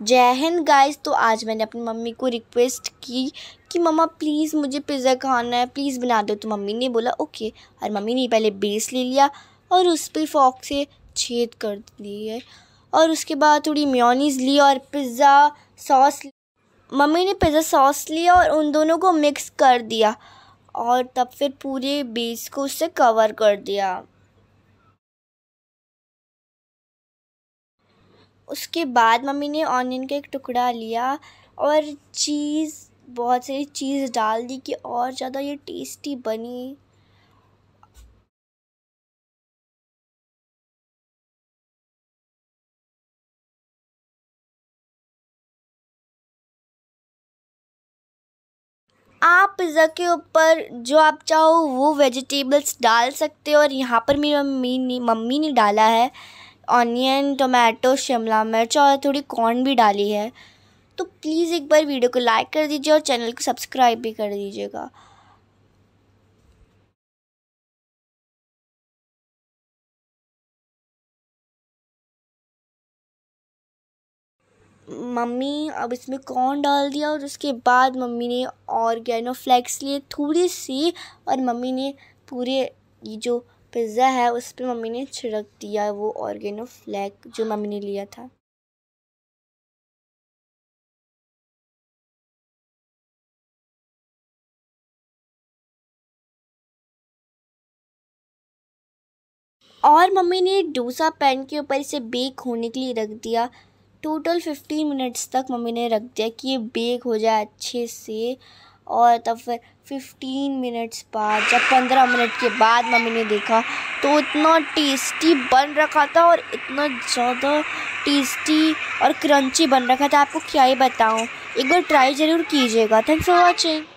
जय हिंद गाइस तो आज मैंने अपनी मम्मी को रिक्वेस्ट की कि मम्मा प्लीज़ मुझे पिज़्ज़ा खाना है प्लीज़ बना दो तो मम्मी ने बोला ओके और मम्मी ने पहले बेस ले लिया और उस पर फॉक से छेद कर दिए और उसके बाद थोड़ी म्योनीज ली और पिज़्ज़ा सॉस मम्मी ने पिज़्ज़ा सॉस लिया और उन दोनों को मिक्स कर दिया और तब फिर पूरे बेस को उससे कवर कर दिया उसके बाद मम्मी ने ऑनियन का एक टुकड़ा लिया और चीज़ बहुत सारी चीज़ डाल दी कि और ज़्यादा ये टेस्टी बनी आप पिज़्ज़ा के ऊपर जो आप चाहो वो वेजिटेबल्स डाल सकते हो और यहाँ पर मेरी मम्मी ने मम्मी ने डाला है ऑनियन टोमेटो शिमला मिर्च और थोड़ी कॉर्न भी डाली है तो प्लीज़ एक बार वीडियो को लाइक कर दीजिए और चैनल को सब्सक्राइब भी कर दीजिएगा मम्मी अब इसमें कॉर्न डाल दिया और उसके बाद मम्मी ने ऑर्गेनो फ्लैक्स लिए थोड़ी सी और मम्मी ने पूरे ये जो पिज़्ज़ा है उस पर मम्मी ने छिड़क दिया वो ऑर्गेनो फ्लैग जो मम्मी ने लिया था और मम्मी ने डोसा पैन के ऊपर इसे बेक होने के लिए रख दिया टोटल फिफ्टीन मिनट्स तक मम्मी ने रख दिया कि ये बेक हो जाए अच्छे से और तब फिर फिफ्टीन मिनट्स बाद जब पंद्रह मिनट के बाद मम्मी ने देखा तो इतना टेस्टी बन रखा था और इतना ज़्यादा टेस्टी और क्रंची बन रखा था आपको क्या ही बताऊँ एक बार ट्राई ज़रूर कीजिएगा थैंक्स फॉर वॉचिंग